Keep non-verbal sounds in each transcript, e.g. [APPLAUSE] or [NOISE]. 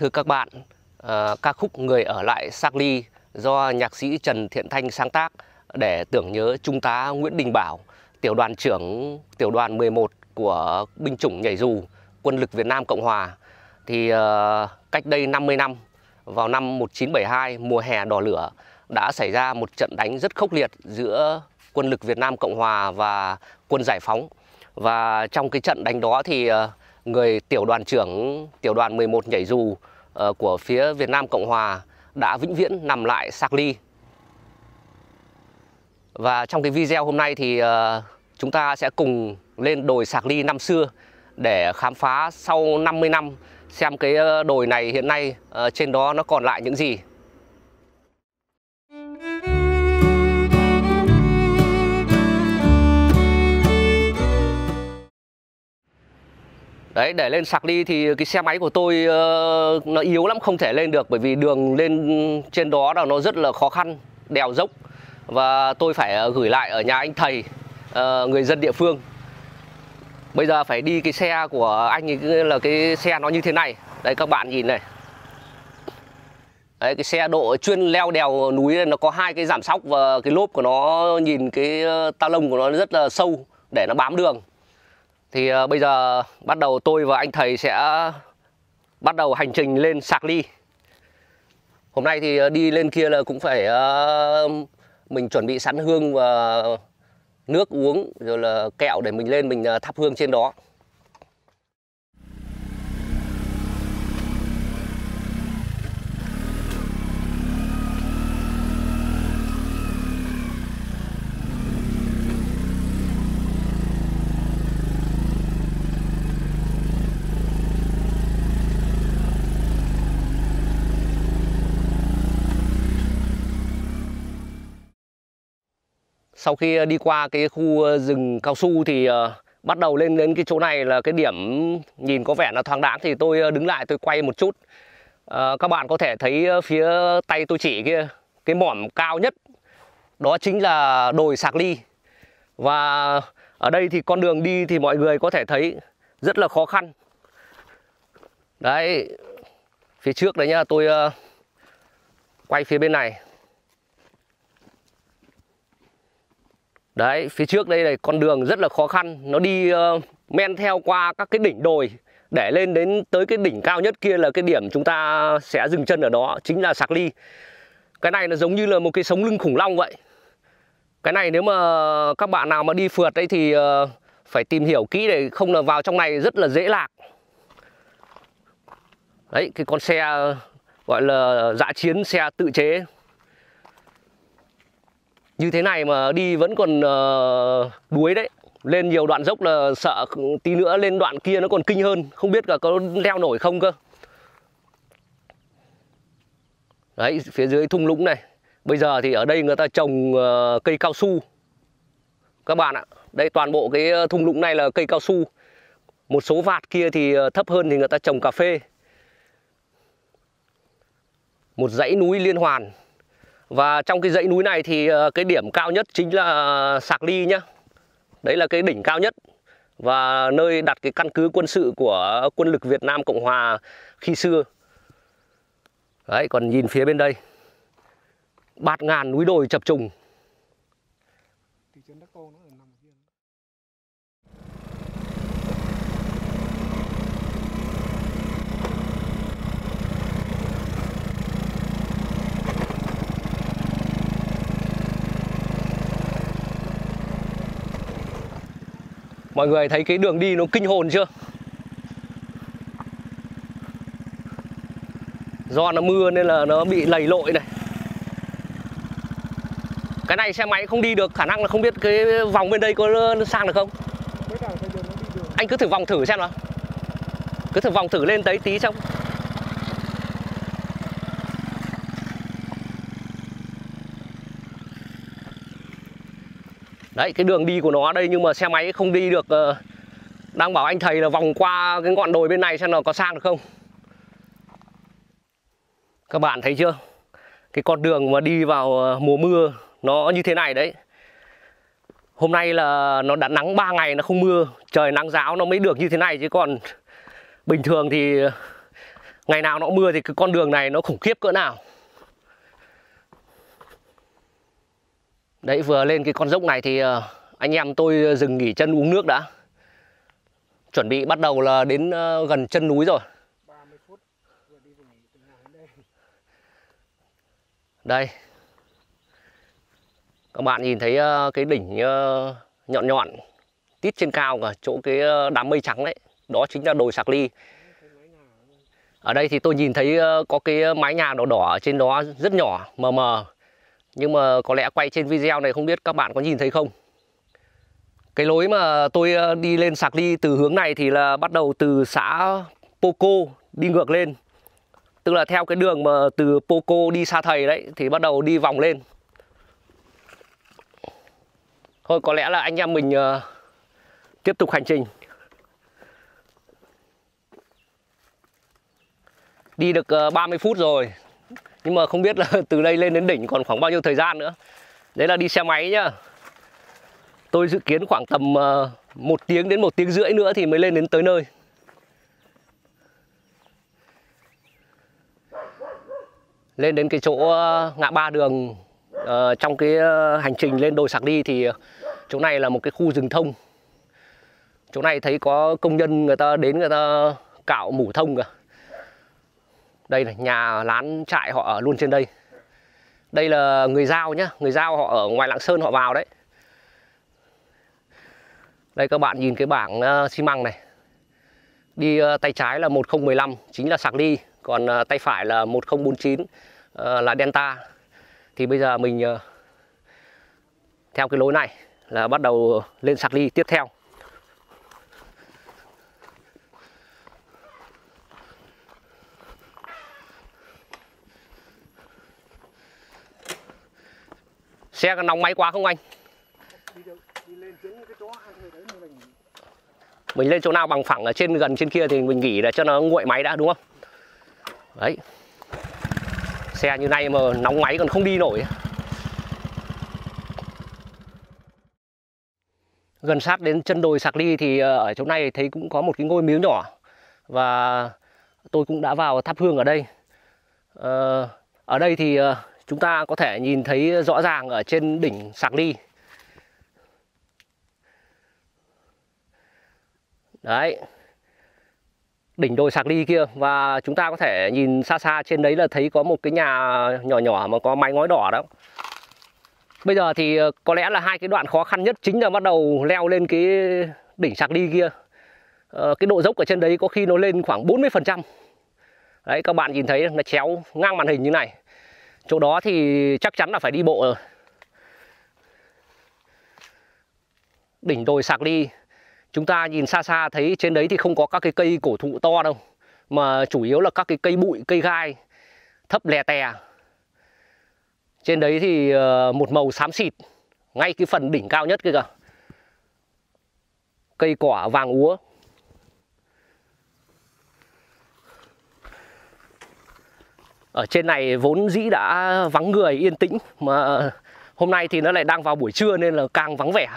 Thưa các bạn, ờ, ca khúc Người ở lại Sắc Ly do nhạc sĩ Trần Thiện Thanh sáng tác để tưởng nhớ Trung tá Nguyễn Đình Bảo, tiểu đoàn trưởng tiểu đoàn 11 của binh chủng nhảy dù quân lực Việt Nam Cộng Hòa. Thì ờ, cách đây 50 năm, vào năm 1972 mùa hè đỏ lửa đã xảy ra một trận đánh rất khốc liệt giữa quân lực Việt Nam Cộng Hòa và quân giải phóng. Và trong cái trận đánh đó thì ờ, người tiểu đoàn trưởng tiểu đoàn 11 nhảy dù Ờ, của phía Việt Nam Cộng Hòa đã vĩnh viễn nằm lại sạc ly. Và trong cái video hôm nay thì ờ, chúng ta sẽ cùng lên đồi sạc ly năm xưa để khám phá sau 50 năm xem cái ờ, đồi này hiện nay trên đó nó còn lại những gì. đấy để lên sạc đi thì cái xe máy của tôi uh, nó yếu lắm không thể lên được bởi vì đường lên trên đó là nó rất là khó khăn đèo dốc và tôi phải ờ, gửi lại ở nhà anh thầy uh, người dân địa phương bây giờ phải đi cái xe của anh ấy là cái xe nó như thế này đấy các bạn nhìn này Đấy, cái xe độ chuyên leo đèo núi này, nó có hai cái giảm sóc và cái lốp của nó nhìn cái ta lông của nó rất là sâu để nó bám đường thì uh, bây giờ bắt đầu tôi và anh thầy sẽ bắt đầu hành trình lên sạc ly Hôm nay thì ờ, đi lên kia là cũng phải uh, mình chuẩn bị sẵn hương và nước uống rồi là kẹo để mình lên mình thắp hương trên đó sau khi ờ, đi qua cái khu ờ, rừng cao su thì ờ, bắt đầu lên đến cái chỗ này là cái điểm nhìn có vẻ là thoáng đãng thì tôi đứng lại tôi quay một chút các bạn có thể thấy phía tay tôi chỉ kia cái mỏm cao nhất đó chính là đồi sạc ly và ở đây thì con đường đi thì mọi người có thể thấy rất là khó khăn đấy phía trước đấy nhá tôi quay phía bên này Đấy, phía trước đây này con đường rất là khó khăn, nó đi uh, men theo qua các cái đỉnh đồi để lên đến tới cái đỉnh cao nhất kia là cái điểm chúng ta sẽ dừng chân ở đó chính là sạc ly cái này nó giống như là một cái sống lưng khủng long vậy cái này nếu mà các bạn nào mà đi phượt ấy thì ờ, phải tìm hiểu kỹ để không là vào trong này rất là dễ lạc đấy cái con xe gọi là dã chiến xe tự chế như thế này mà đi vẫn còn ờ, đuối đấy lên nhiều đoạn dốc là sợ tí nữa lên đoạn kia nó còn kinh hơn không biết là có leo nổi không cơ đấy phía dưới thung lũng này bây giờ thì ở đây người ta trồng ờ, cây cao su các bạn ạ đây toàn bộ cái ờ, thung lũng này là cây cao su một số vạt kia thì thấp hơn thì người ta trồng cà phê một dãy núi liên hoàn và trong cái dãy núi này thì ờ, cái điểm cao nhất chính là Sạc Ly nhá. Đấy là cái đỉnh cao nhất và nơi đặt cái căn cứ quân sự của quân lực Việt Nam Cộng Hòa khi xưa. Đấy, còn nhìn phía bên đây. Bạt ngàn núi đồi chập trùng. Mọi người thấy cái đường đi nó kinh hồn chưa? Do nó mưa nên là nó bị lầy lội này Cái này xe máy không đi được Khả năng là không biết cái vòng bên đây có sang được không Anh cứ thử vòng thử xem nào Cứ thử vòng thử lên tới tí xong đấy cái đường đi của nó đây nhưng mà xe máy không đi được ờ, đang bảo anh thầy là vòng qua cái ngọn đồi bên này xem là có sang được không các bạn thấy chưa cái con đường mà đi vào ờ, mùa mưa nó như thế này đấy hôm nay là nó đã nắng 3 ngày nó không mưa trời nắng giáo nó mới được như thế này chứ còn bình thường thì ngày nào nó mưa thì cái con đường này nó khủng khiếp cỡ nào Đấy vừa lên cái con dốc này thì ờ, anh em tôi dừng nghỉ chân uống nước đã Chuẩn bị bắt đầu là đến ờ, gần chân núi rồi Đây Các bạn nhìn thấy ờ, cái đỉnh nhọn nhọn Tít trên cao cả chỗ cái đám mây trắng đấy Đó chính là đồi Sạc Ly Ở đây thì tôi nhìn thấy có cái mái nhà đỏ đỏ trên đó rất nhỏ mờ mờ nhưng mà có lẽ quay trên video này không biết các bạn có nhìn thấy không cái lối mà tôi ờ, đi lên sạc ly từ hướng này thì là bắt đầu từ xã Poco đi ngược lên Tức là theo cái đường mà từ Poco đi xa thầy đấy thì bắt đầu đi vòng lên Thôi có lẽ là anh em mình uh, tiếp tục hành trình Đi được uh, ờ, 30 phút rồi nhưng mà không biết là [LAUGHS] từ đây lên đến đỉnh còn khoảng bao nhiêu thời gian nữa đấy là đi xe máy nhá tôi dự kiến khoảng tầm ờ, một tiếng đến một tiếng rưỡi nữa thì mới lên đến tới nơi lên đến cái chỗ ờ, ngã ba đường uh, trong cái hành trình lên đồi sạc đi thì chỗ này là một cái khu rừng thông chỗ này thấy có công nhân người ta đến người ta cạo mủ thông cả đây là nhà lán trại họ ở luôn trên đây đây là người giao nhá người giao họ ở ngoài lạng sơn họ vào đấy đây các bạn nhìn cái bảng ờ, xi măng này đi ờ, tay trái là 1015 chính là sạc ly còn ờ, tay phải là 1049 là delta thì bây giờ mình theo cái lối này là bắt đầu lên sạc ly tiếp theo xe còn nóng máy quá không anh mình lên chỗ nào bằng phẳng ở trên gần trên kia thì mình nghỉ để cho nó nguội máy đã đúng không đấy xe như này mà nóng máy còn không đi nổi gần sát đến chân đồi sạc ly thì ờ, ở chỗ này thấy cũng có một cái ngôi miếu nhỏ và tôi cũng đã vào thắp hương ở đây ờ, ở đây thì ờ, chúng ta có thể nhìn thấy rõ ràng ở trên đỉnh sạc ly đấy đỉnh đồi sạc ly kia và chúng ta có thể nhìn xa xa trên đấy là thấy có một cái nhà nhỏ nhỏ mà có mái ngói đỏ đó bây giờ thì ờ, có lẽ là hai cái đoạn khó khăn nhất chính là bắt đầu leo lên cái đỉnh sạc ly kia ờ, cái độ dốc ở trên đấy có khi nó lên khoảng 40 phần trăm đấy các bạn nhìn thấy nó chéo ngang màn hình như này chỗ đó thì chắc chắn là phải đi bộ rồi đỉnh đồi sạc ly chúng ta nhìn xa xa thấy trên đấy thì không có các cái cây cổ thụ to đâu mà chủ yếu là các cái cây bụi cây gai thấp lè tè trên đấy thì ờ, một màu xám xịt ngay cái phần đỉnh cao nhất kia kìa cây cỏ vàng úa ở trên này vốn dĩ đã vắng người yên tĩnh mà hôm nay thì nó lại đang vào buổi trưa nên là càng vắng vẻ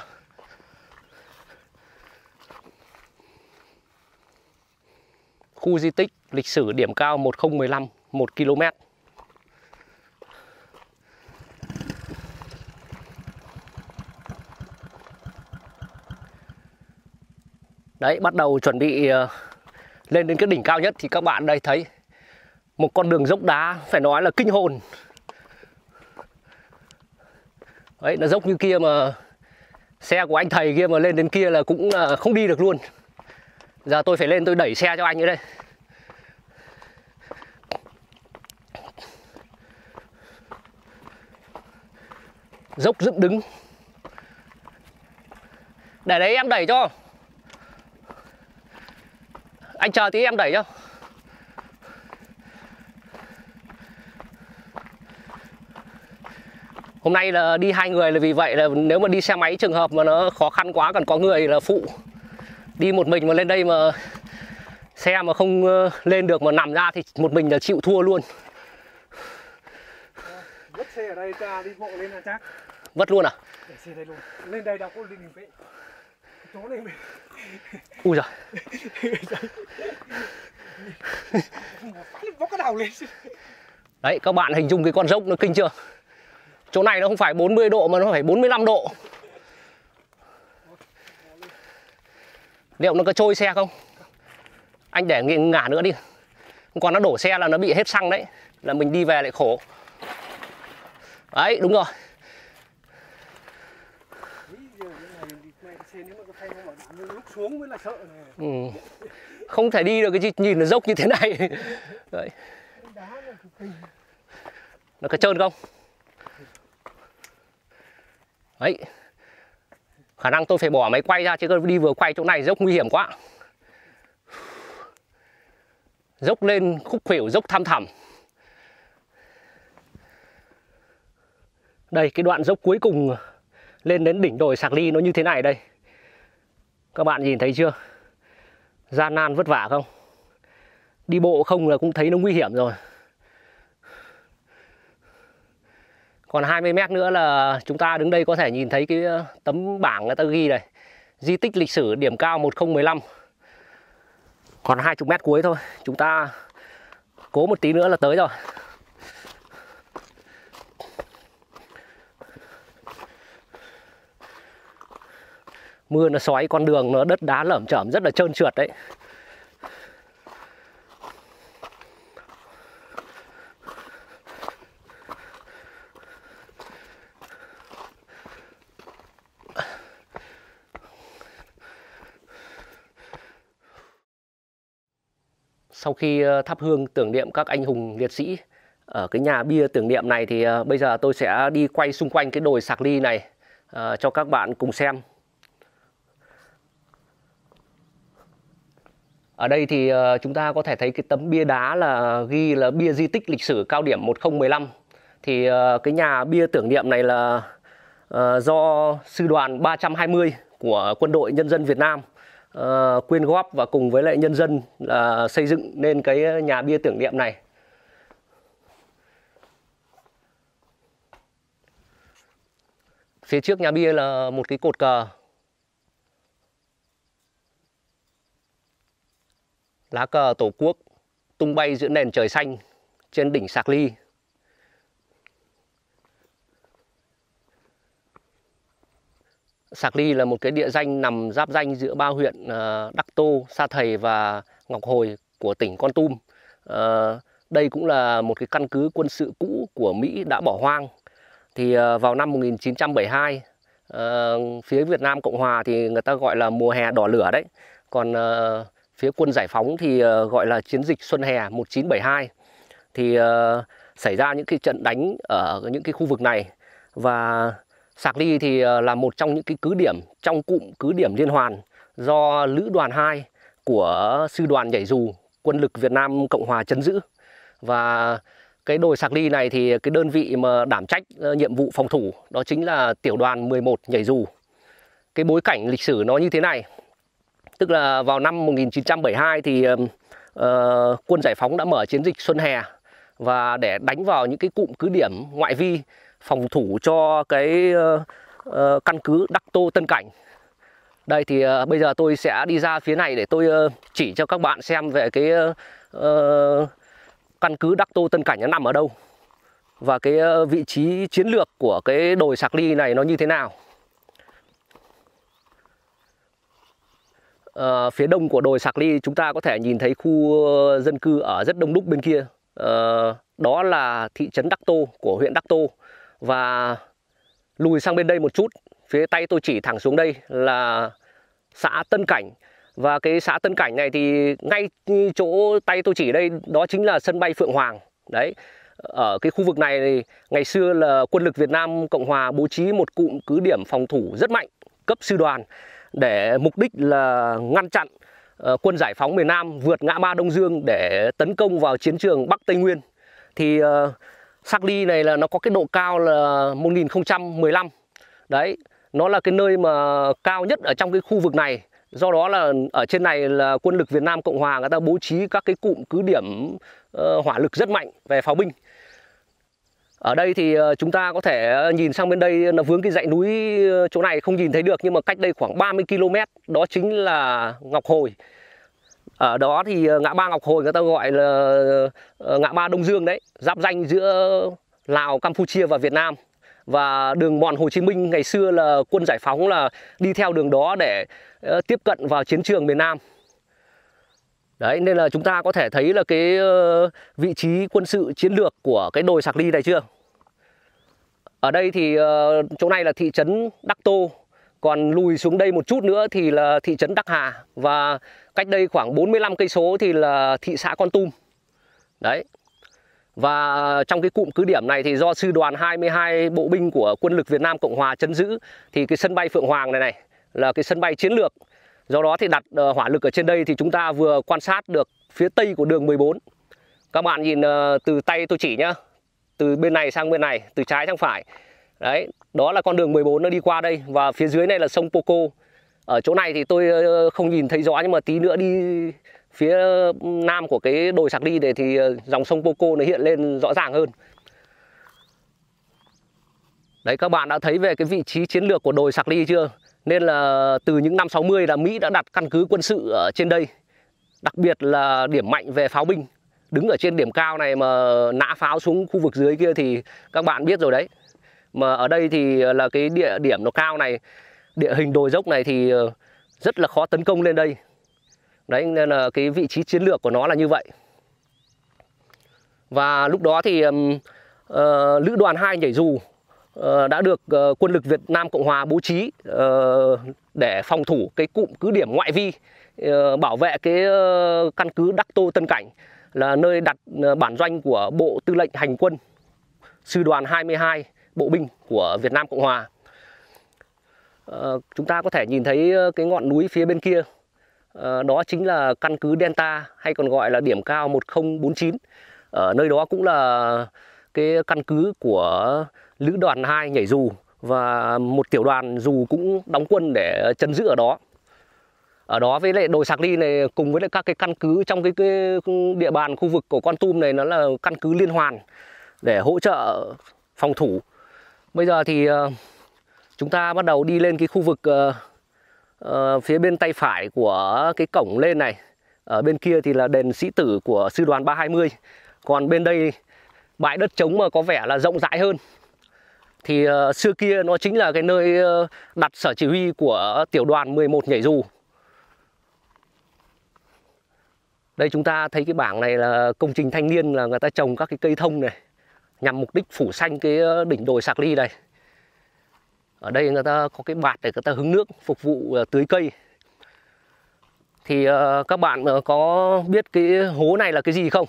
khu di tích lịch sử điểm cao 1015 1 km Đấy bắt đầu chuẩn bị ờ, lên đến cái đỉnh cao nhất thì các bạn đây thấy một con đường dốc đá phải nói là kinh hồn đấy nó dốc như kia mà xe của anh thầy kia mà lên đến kia là cũng à, không đi được luôn giờ tôi phải lên tôi đẩy xe cho anh ở đây dốc dựng đứng để đấy em đẩy cho anh chờ tí em đẩy cho hôm nay là đi hai người là vì vậy là nếu mà đi xe máy trường hợp mà nó khó khăn quá còn có người là phụ đi một mình mà lên đây mà xe mà không ờ, lên được mà nằm ra thì một mình là chịu thua luôn vứt xe ở đây ta đi bộ lên là chắc vứt luôn à để xe đây luôn lên đây đâu có linh vệ chỗ này mình... ui giời bóc cái đầu lên đấy các bạn hình dung cái con dốc nó kinh chưa chỗ này nó không phải 40 độ mà nó phải 45 độ liệu nó có trôi xe không anh để ngả nữa đi còn nó đổ xe là nó bị hết xăng đấy là mình đi về lại khổ đấy đúng rồi ừ. không thể đi được cái gì nhìn nó dốc như thế này [LAUGHS] đấy. nó có trơn không đấy khả năng tôi phải bỏ máy quay ra chứ đi vừa quay chỗ này dốc nguy hiểm quá dốc lên khúc khuỷu dốc thăm thẳm đây cái đoạn dốc cuối cùng lên đến đỉnh đồi sạc ly nó như thế này đây các bạn nhìn thấy chưa gian nan vất vả không đi bộ không là cũng thấy nó nguy hiểm rồi Còn 20 mét nữa là chúng ta đứng đây có thể nhìn thấy cái ờ, tấm bảng người ta ghi này. Di tích lịch sử điểm cao 1015. Còn 20 mét cuối thôi, chúng ta cố một tí nữa là tới rồi. Mưa nó xoáy con đường nó đất đá lởm chởm rất là trơn trượt đấy. sau khi ờ, thắp hương tưởng niệm các anh hùng liệt sĩ ở cái nhà bia tưởng niệm này thì ờ, bây giờ tôi sẽ đi quay xung quanh cái đồi sạc ly này ờ, cho các bạn cùng xem. Ở đây thì chúng ta có thể thấy cái tấm bia đá là ghi là bia di tích lịch sử cao điểm 1015. Thì cái nhà bia tưởng niệm này là do sư đoàn 320 của quân đội nhân dân Việt Nam Ờ, quyên góp và cùng với lại nhân dân là xây dựng nên cái nhà bia tưởng niệm này. Phía trước nhà bia là một cái cột cờ. Lá cờ Tổ quốc tung bay giữa nền trời xanh trên đỉnh Sạc Ly Sạc Ly là một cái địa danh nằm giáp danh giữa ba huyện ờ, Đắc Tô, Sa Thầy và Ngọc Hồi của tỉnh Con Tum. Ờ, đây cũng là một cái căn cứ quân sự cũ của Mỹ đã bỏ hoang. Thì ờ, vào năm 1972, phía Việt Nam Cộng Hòa thì người ta gọi là mùa hè đỏ lửa đấy. Còn phía quân giải phóng thì gọi là chiến dịch Xuân Hè 1972. Thì xảy ra những cái trận đánh ở những cái khu vực này và Sạc Ly thì ờ, là một trong những cái cứ điểm trong cụm cứ điểm liên hoàn do Lữ đoàn 2 của Sư đoàn Nhảy Dù Quân lực Việt Nam Cộng Hòa chấn giữ. Và cái đồi Sạc Ly này thì cái đơn vị mà đảm trách ờ, nhiệm vụ phòng thủ đó chính là tiểu đoàn 11 Nhảy Dù. Cái bối cảnh lịch sử nó như thế này. Tức là vào năm 1972 thì uh, quân giải phóng đã mở chiến dịch Xuân Hè và để đánh vào những cái cụm cứ điểm ngoại vi phòng thủ cho cái uh, căn cứ Đắc Tô Tân Cảnh. Đây thì uh, bây giờ tôi sẽ đi ra phía này để tôi uh, chỉ cho các bạn xem về cái uh, căn cứ Đắc Tô Tân Cảnh nó nằm ở đâu và cái vị trí chiến lược của cái đồi sạc ly này nó như thế nào. À, phía đông của đồi sạc ly chúng ta có thể nhìn thấy khu dân cư ở rất đông đúc bên kia. À, đó là thị trấn Đắc Tô của huyện Đắc Tô và lùi sang bên đây một chút phía tay tôi chỉ thẳng xuống đây là xã Tân Cảnh và cái xã Tân Cảnh này thì ngay chỗ tay tôi chỉ đây đó chính là sân bay Phượng Hoàng đấy ở cái khu vực này thì ngày xưa là quân lực Việt Nam Cộng Hòa bố trí một cụm cứ điểm phòng thủ rất mạnh cấp sư đoàn để mục đích là ngăn chặn ờ, quân giải phóng miền Nam vượt ngã ba Đông Dương để tấn công vào chiến trường Bắc Tây Nguyên thì ờ, Sắc ly này là nó có cái độ cao là 1015 Đấy, nó là cái nơi mà cao nhất ở trong cái khu vực này Do đó là ở trên này là quân lực Việt Nam Cộng Hòa người ta bố trí các cái cụm cứ điểm uh, hỏa lực rất mạnh về pháo binh ở đây thì ờ, chúng ta có thể nhìn sang bên đây nó vướng cái dãy núi ờ, chỗ này không nhìn thấy được nhưng mà cách đây khoảng 30 km đó chính là Ngọc Hồi ở đó thì ờ, ngã ba ngọc hồi người ta gọi là ờ, ờ, ngã ba đông dương đấy giáp danh giữa lào campuchia và việt nam và đường mòn Hồ Chí Minh ngày xưa là quân giải phóng là đi theo đường đó để tiếp cận vào chiến trường miền Nam. Đấy nên là chúng ta có thể thấy là cái vị trí quân sự chiến lược của cái đồi Sạc Ly này chưa? Ở đây thì chỗ này là thị trấn Đắc Tô còn lùi xuống đây một chút nữa thì là thị trấn Đắc Hà và cách đây khoảng 45 cây số thì là thị xã Con Tum. Đấy. Và trong cái cụm cứ điểm này thì do sư đoàn 22 bộ binh của quân lực Việt Nam Cộng hòa trấn giữ thì cái sân bay Phượng Hoàng này này là cái sân bay chiến lược. Do đó thì đặt ờ, hỏa lực ở trên đây thì chúng ta vừa quan sát được phía tây của đường 14. Các bạn nhìn ờ, từ tay tôi chỉ nhá. Từ bên này sang bên này, từ trái sang phải. Đấy, đó là con đường 14 nó đi qua đây và phía dưới này là sông Poco. Ở chỗ này thì tôi ờ, không nhìn thấy rõ nhưng mà tí nữa đi phía nam của cái đồi sạc đi này thì ờ, dòng sông Poco nó hiện lên rõ ràng hơn. Đấy các bạn đã thấy về cái vị trí chiến lược của đồi sạc đi chưa? Nên là từ những năm 60 là Mỹ đã đặt căn cứ quân sự ở trên đây. Đặc biệt là điểm mạnh về pháo binh đứng ở trên điểm cao này mà nã pháo xuống khu vực dưới kia thì các bạn biết rồi đấy mà ở đây thì ờ, là cái địa điểm nó cao này địa hình đồi dốc này thì ờ, rất là khó tấn công lên đây đấy nên là cái vị trí chiến lược của nó là như vậy và lúc đó thì uh, lữ đoàn 2 nhảy dù uh, đã được uh, quân lực Việt Nam Cộng Hòa bố trí uh, để phòng thủ cái cụm cứ điểm ngoại vi uh, bảo vệ cái uh, căn cứ Đắc Tô Tân Cảnh là nơi đặt uh, bản doanh của Bộ Tư lệnh Hành quân Sư đoàn 22 bộ binh của Việt Nam Cộng Hòa. À, chúng ta có thể nhìn thấy ờ, cái ngọn núi phía bên kia, à, đó chính là căn cứ Delta hay còn gọi là điểm cao 1049. Ở nơi đó cũng là cái căn cứ của lữ đoàn 2 nhảy dù và một tiểu đoàn dù cũng đóng quân để chấn giữ ở đó ở đó với lại đồi sạc ly này cùng với lại các cái căn cứ trong cái, cái địa bàn khu vực của con tum này nó là căn cứ liên hoàn để hỗ trợ phòng thủ Bây giờ thì ờ, chúng ta bắt đầu đi lên cái khu vực ờ, ờ, phía bên tay phải của cái cổng lên này. Ở bên kia thì là đền sĩ tử của sư đoàn 320. Còn bên đây bãi đất trống mà có vẻ là rộng rãi hơn. Thì xưa kia nó chính là cái nơi đặt sở chỉ huy của tiểu đoàn 11 nhảy dù. Đây chúng ta thấy cái bảng này là công trình thanh niên là người ta trồng các cái cây thông này nhằm mục đích phủ xanh cái ờ, đỉnh đồi sạc ly này ở đây người ta có cái bạt để người ta hứng nước phục vụ ờ, tưới cây thì ờ, các bạn có biết cái hố này là cái gì không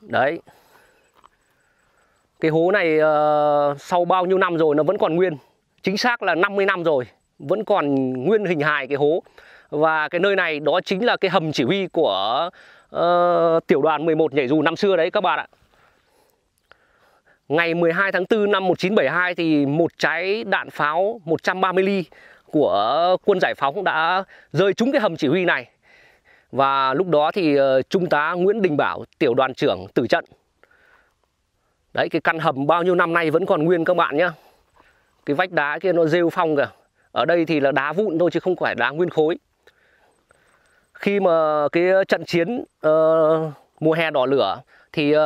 đấy cái hố này sau bao nhiêu năm rồi nó vẫn còn nguyên chính xác là 50 năm rồi vẫn còn nguyên hình hài cái hố và cái nơi này đó chính là cái hầm chỉ huy của uh, tiểu đoàn 11 nhảy dù năm xưa đấy các bạn ạ ngày 12 tháng 4 năm 1972 thì một trái đạn pháo 130 ly của quân giải phóng đã rơi trúng cái hầm chỉ huy này và lúc đó thì ờ, trung tá Nguyễn Đình Bảo tiểu đoàn trưởng tử trận đấy cái căn hầm bao nhiêu năm nay vẫn còn nguyên các bạn nhá cái vách đá kia nó rêu phong kìa ở đây thì là đá vụn thôi chứ không phải đá nguyên khối khi mà cái trận chiến uh, mùa hè đỏ lửa thì uh,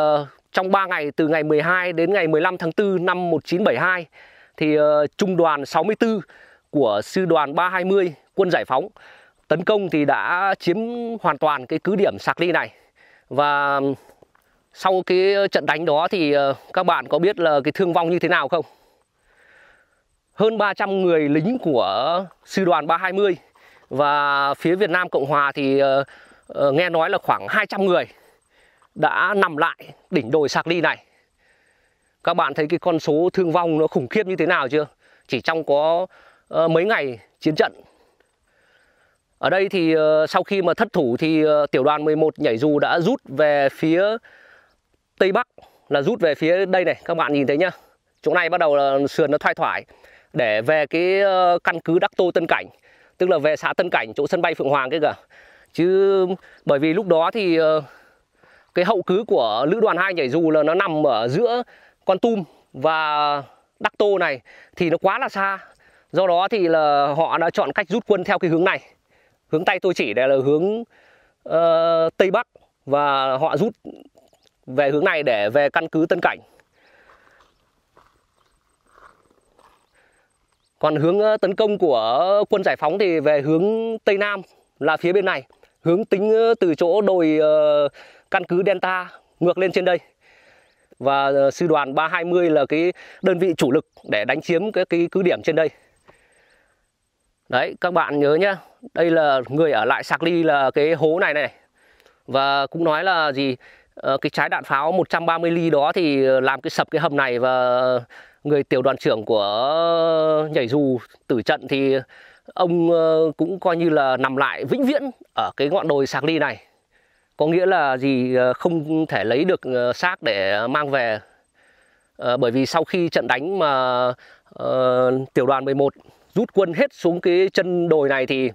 trong 3 ngày từ ngày 12 đến ngày 15 tháng 4 năm 1972 thì uh, trung đoàn 64 của sư đoàn 320 quân giải phóng tấn công thì đã chiếm hoàn toàn cái cứ điểm Sạc Ly này và sau cái trận đánh đó thì các bạn có biết là cái thương vong như thế nào không? hơn 300 người lính của sư đoàn 320 và phía Việt Nam Cộng Hòa thì ờ, ờ, nghe nói là khoảng 200 người đã nằm lại đỉnh đồi Sạc Ly này. Các bạn thấy cái con số thương vong nó khủng khiếp như thế nào chưa? Chỉ trong có ờ, mấy ngày chiến trận. Ở đây thì sau khi mà thất thủ thì tiểu đoàn 11 nhảy dù đã rút về phía Tây Bắc là rút về phía đây này các bạn nhìn thấy nhá chỗ này bắt đầu là sườn nó thoai thoải để về cái ờ, căn cứ đắc tô Tân Cảnh tức là về xã Tân Cảnh chỗ sân bay Phượng Hoàng kia cả chứ bởi vì lúc đó thì ờ, cái hậu cứ của lữ đoàn hai nhảy dù là nó nằm ở giữa con tum và đắc tô này thì nó quá là xa do đó thì là họ đã chọn cách rút quân theo cái hướng này hướng tay tôi chỉ đây là hướng uh, tây bắc và họ rút về hướng này để về căn cứ tân cảnh Còn hướng ờ, tấn công của quân giải phóng thì về hướng Tây Nam là phía bên này. Hướng tính ờ, từ chỗ đồi ờ, căn cứ Delta ngược lên trên đây. Và sư đoàn 320 là cái đơn vị chủ lực để đánh chiếm cái, cái cứ điểm trên đây. Đấy, các bạn nhớ nhá. Đây là người ở lại Sạc Ly là cái hố này này. Và cũng nói là gì? Cái trái đạn pháo 130 ly đó thì làm cái sập cái hầm này và người tiểu đoàn trưởng của nhảy dù tử trận thì ông ờ, cũng coi như là nằm lại vĩnh viễn ở cái ngọn đồi sạc ly này có nghĩa là gì ờ, không thể lấy được ờ, xác để mang về bởi vì sau khi trận đánh mà tiểu đoàn 11 rút quân hết xuống cái chân đồi này thì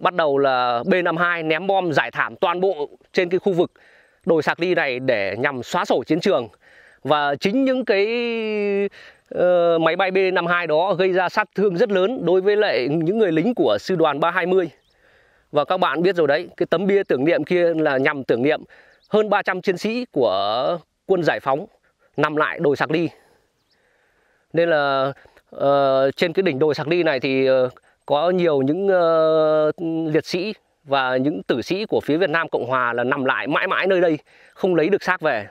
bắt đầu là B52 ném bom giải thảm toàn bộ trên cái khu vực đồi sạc ly này để nhằm xóa sổ chiến trường và chính những cái uh, máy bay B-52 đó gây ra sát thương rất lớn đối với lại những người lính của sư đoàn 320. Và các bạn biết rồi đấy, cái tấm bia tưởng niệm kia là nhằm tưởng niệm hơn 300 chiến sĩ của quân giải phóng nằm lại đồi Sạc Ly. Nên là uh, trên cái đỉnh đồi Sạc Ly này thì uh, có nhiều những uh, liệt sĩ và những tử sĩ của phía Việt Nam Cộng Hòa là nằm lại mãi mãi nơi đây, không lấy được xác về.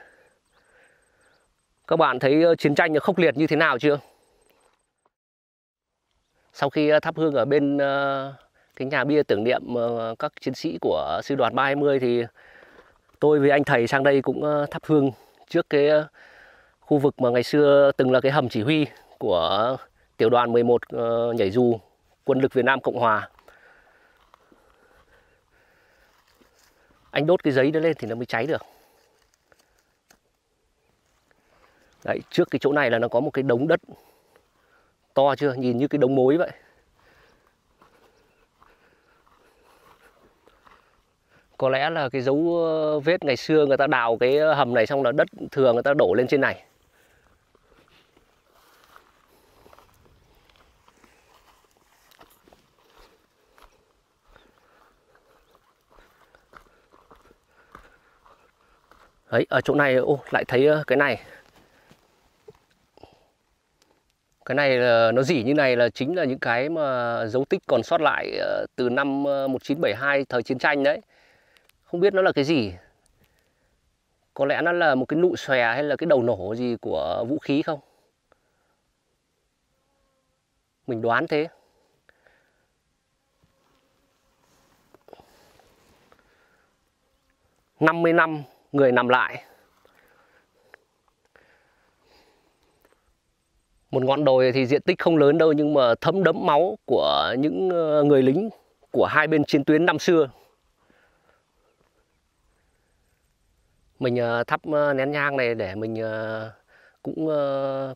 Các bạn thấy chiến tranh khốc liệt như thế nào chưa? Sau khi thắp hương ở bên cái nhà bia tưởng niệm ờ, các chiến sĩ của sư đoàn 320 thì tôi với anh thầy sang đây cũng thắp hương trước cái khu vực mà ngày xưa từng là cái hầm chỉ huy của tiểu đoàn 11 ờ, nhảy dù quân lực Việt Nam Cộng Hòa. Anh đốt cái giấy đó lên thì nó mới cháy được. Đấy, trước cái chỗ này là nó có một cái đống đất to chưa? Nhìn như cái đống mối vậy. Có lẽ là cái dấu ờ, vết ngày xưa người ta đào cái hầm này xong là đất thường người ta đổ lên trên này. Đấy, ở chỗ này ô lại thấy ờ, cái này cái này là nó dỉ như này là chính là những cái mà dấu tích còn sót lại ờ, từ năm 1972 ờ, thời chiến tranh đấy không biết nó là cái gì có lẽ nó là một cái nụ xòe hay là cái đầu nổ gì của vũ khí không mình đoán thế năm mươi năm người nằm lại một ngọn đồi thì diện tích không lớn đâu nhưng mà thấm đẫm máu của những ờ, người lính của hai bên chiến tuyến năm xưa mình ờ, thắp ờ, nén nhang này để mình cũng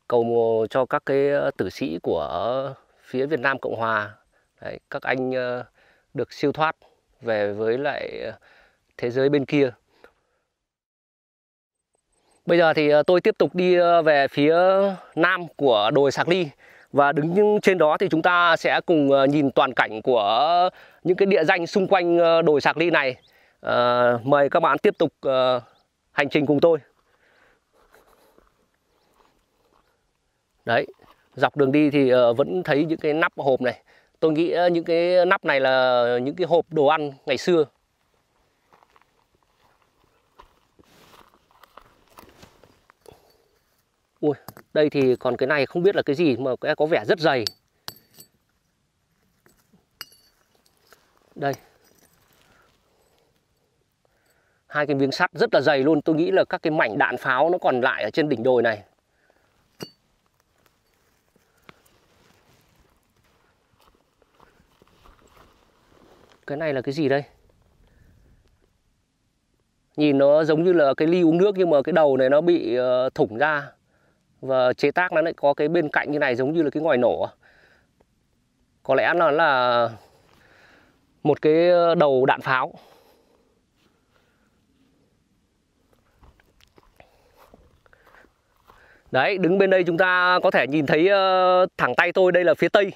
cầu mùa cho các cái tử sĩ của phía Việt Nam Cộng Hòa Đấy, các anh được siêu thoát về với lại thế giới bên kia Bây giờ thì ờ, tôi tiếp tục đi ờ, về phía nam của đồi Sạc Ly và đứng trên đó thì chúng ta sẽ cùng ờ, nhìn toàn cảnh của những cái địa danh xung quanh đồi Sạc Ly này. À, mời các bạn tiếp tục hành trình cùng tôi. Đấy, dọc đường đi thì vẫn thấy những cái nắp hộp này. Tôi nghĩ những cái nắp này là những cái hộp đồ ăn ngày xưa Ui, đây thì còn cái này không biết là cái gì mà có vẻ rất dày. Đây. Hai cái miếng sắt rất là dày luôn. Tôi nghĩ là các cái mảnh đạn pháo nó còn lại ở trên đỉnh đồi này. Cái này là cái gì đây? Nhìn nó giống như là cái ly uống nước nhưng mà cái đầu này nó bị ờ, thủng ra và chế tác nó lại có cái bên cạnh như này giống như là cái ngoài nổ có lẽ nó là một cái ờ, đầu đạn pháo Đấy, đứng bên đây chúng ta có thể nhìn thấy ờ, thẳng tay tôi đây là phía Tây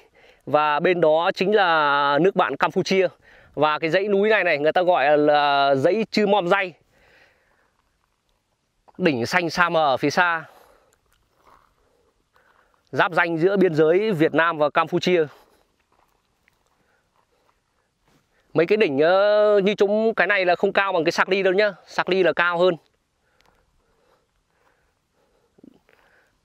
Và bên đó chính là nước bạn Campuchia Và cái dãy núi này này người ta gọi là dãy Chư Mom Dây Đỉnh xanh xa mờ phía xa giáp danh giữa biên giới Việt Nam và Campuchia. Mấy cái đỉnh ờ, như chúng cái này là không cao bằng cái sạc ly đâu nhá, sạc ly là cao hơn.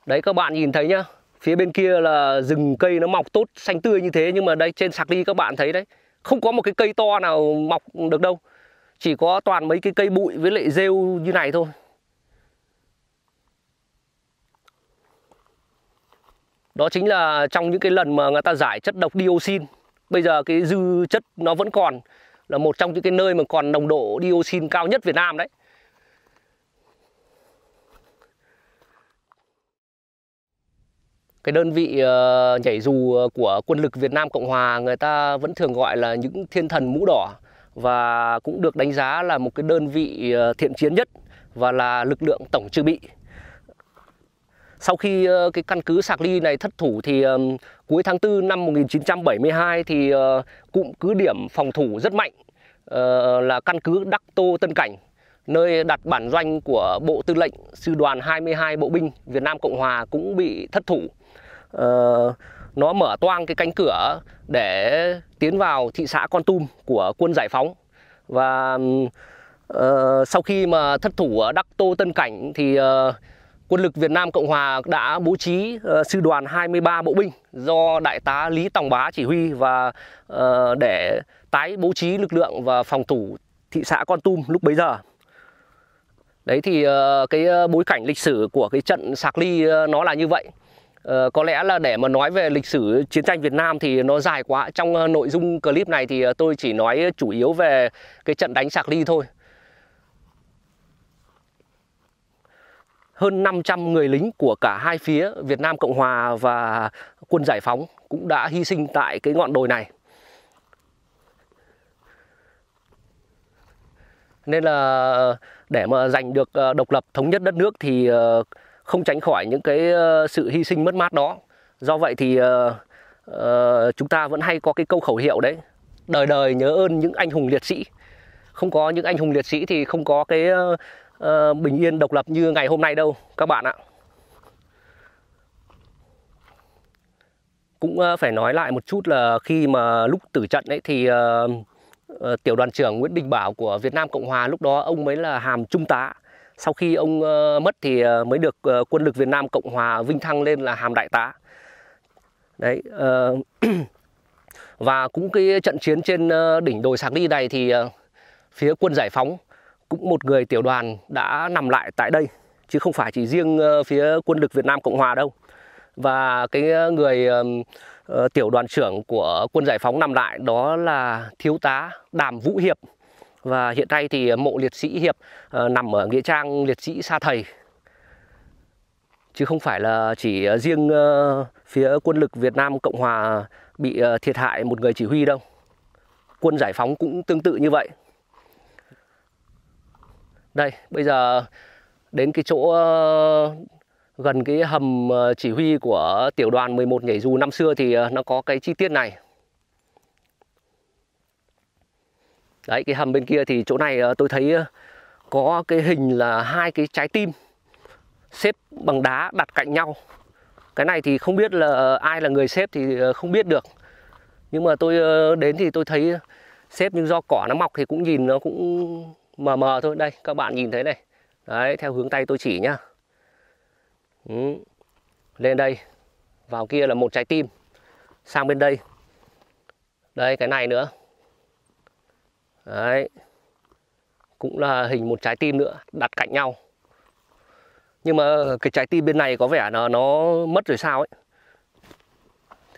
Đấy các bạn nhìn thấy nhá, phía bên kia là rừng cây nó mọc tốt xanh tươi như thế nhưng mà đây trên sạc ly các bạn thấy đấy, không có một cái cây to nào mọc được đâu. Chỉ có toàn mấy cái cây bụi với lại rêu như này thôi. đó chính là trong những cái lần mà người ta giải chất độc dioxin bây giờ cái dư chất nó vẫn còn là một trong những cái nơi mà còn nồng độ dioxin cao nhất Việt Nam đấy cái đơn vị ờ, nhảy dù ờ, của quân lực Việt Nam Cộng Hòa người ta vẫn thường gọi là những thiên thần mũ đỏ và cũng được đánh giá là một cái đơn vị ờ, thiện chiến nhất và là lực lượng tổng trừ bị sau khi ờ, cái căn cứ Sạc Ly này thất thủ thì cuối tháng 4 năm 1972 thì ờ, cụm cứ điểm phòng thủ rất mạnh ờ, là căn cứ Đắc Tô Tân Cảnh nơi đặt bản doanh của Bộ Tư lệnh Sư đoàn 22 Bộ binh Việt Nam Cộng Hòa cũng bị thất thủ. nó mở toang cái cánh cửa để tiến vào thị xã Con Tum của quân giải phóng. Và uh, sau khi mà thất thủ ở Đắc Tô Tân Cảnh thì uh, Quân lực Việt Nam Cộng Hòa đã bố trí uh, sư đoàn 23 bộ binh do Đại tá Lý Tòng Bá chỉ huy và uh, để tái bố trí lực lượng và phòng thủ thị xã Con Tum lúc bấy giờ. Đấy thì uh, cái bối cảnh lịch sử của cái trận Sạc Ly uh, nó là như vậy. Uh, có lẽ là để mà nói về lịch sử chiến tranh Việt Nam thì nó dài quá. Trong uh, nội dung clip này thì uh, tôi chỉ nói chủ yếu về cái trận đánh Sạc Ly thôi. hơn 500 người lính của cả hai phía Việt Nam Cộng Hòa và quân giải phóng cũng đã hy sinh tại cái ngọn đồi này. Nên là để mà giành được ờ, độc lập thống nhất đất nước thì ờ, không tránh khỏi những cái ờ, sự hy sinh mất mát đó. Do vậy thì chúng ta vẫn hay có cái câu khẩu hiệu đấy, đời đời nhớ ơn những anh hùng liệt sĩ. Không có những anh hùng liệt sĩ thì không có cái Ờ, bình yên độc lập như ngày hôm nay đâu các bạn ạ cũng ờ, phải nói lại một chút là khi mà lúc tử trận ấy thì ờ, tiểu đoàn trưởng Nguyễn Đình Bảo của Việt Nam Cộng Hòa lúc đó ông mới là hàm trung tá sau khi ông mất thì mới được quân lực Việt Nam Cộng Hòa vinh thăng lên là hàm đại tá đấy [CLEARS THROAT] và cũng cái trận chiến trên đỉnh đồi Sạc Ly này thì phía quân giải phóng cũng một người tiểu đoàn đã nằm lại tại đây chứ không phải chỉ riêng ờ, phía quân lực Việt Nam Cộng Hòa đâu và cái ờ, người ờ, tiểu đoàn trưởng của quân giải phóng nằm lại đó là thiếu tá Đàm Vũ Hiệp và hiện nay thì mộ liệt sĩ Hiệp nằm ở nghĩa trang liệt sĩ Sa Thầy chứ không phải là chỉ riêng phía quân lực Việt Nam Cộng Hòa bị thiệt hại một người chỉ huy đâu quân giải phóng cũng tương tự như vậy đây, bây giờ đến cái chỗ ờ, gần cái hầm ờ, chỉ huy của tiểu đoàn 11 nhảy dù năm xưa thì ờ, nó có cái chi tiết này. Đấy, cái hầm bên kia thì chỗ này tôi thấy có cái hình là hai cái trái tim xếp bằng đá đặt cạnh nhau. Cái này thì không biết là ai là người xếp thì không biết được. Nhưng mà tôi đến thì tôi thấy xếp nhưng do cỏ nó mọc thì cũng nhìn nó cũng mờ mờ thôi đây các bạn nhìn thấy này đấy theo hướng tay tôi chỉ nhá ừ. lên đây vào kia là một trái tim sang bên đây đây cái này nữa đấy cũng là hình một trái tim nữa đặt cạnh nhau nhưng mà cái trái tim bên này có vẻ là nó mất rồi sao ấy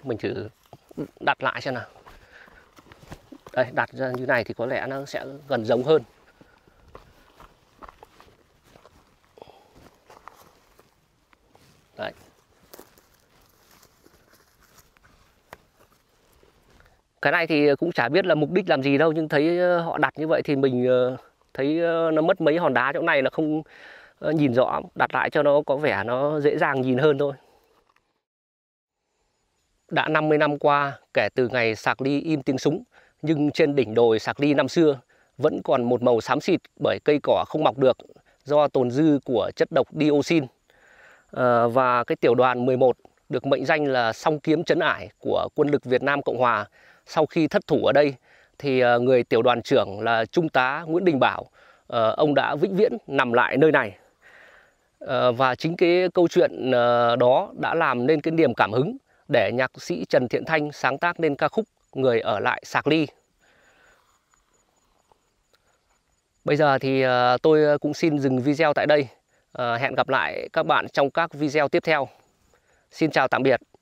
mình thử đặt lại xem nào đây đặt ra như này thì có lẽ nó sẽ gần giống hơn Đấy. Cái này thì cũng chả biết là mục đích làm gì đâu nhưng thấy ờ, họ đặt như vậy thì mình ờ, thấy ờ, nó mất mấy hòn đá chỗ này là không nhìn rõ, đặt lại cho nó có vẻ nó dễ dàng nhìn hơn thôi. Đã 50 năm qua kể từ ngày sạc ly im tiếng súng nhưng trên đỉnh đồi sạc ly năm xưa vẫn còn một màu xám xịt bởi cây cỏ không mọc được do tồn dư của chất độc dioxin Ờ, và cái tiểu đoàn 11 được mệnh danh là song kiếm trấn ải của quân lực Việt Nam Cộng Hòa. Sau khi thất thủ ở đây thì ờ, người tiểu đoàn trưởng là Trung tá Nguyễn Đình Bảo, ờ, ông đã vĩnh viễn nằm lại nơi này. Và chính cái câu chuyện đó đã làm nên cái niềm cảm hứng để nhạc sĩ Trần Thiện Thanh sáng tác nên ca khúc Người ở lại Sạc Ly. Bây giờ thì tôi cũng xin dừng video tại đây. Ờ, hẹn gặp lại các bạn trong các video tiếp theo xin chào tạm biệt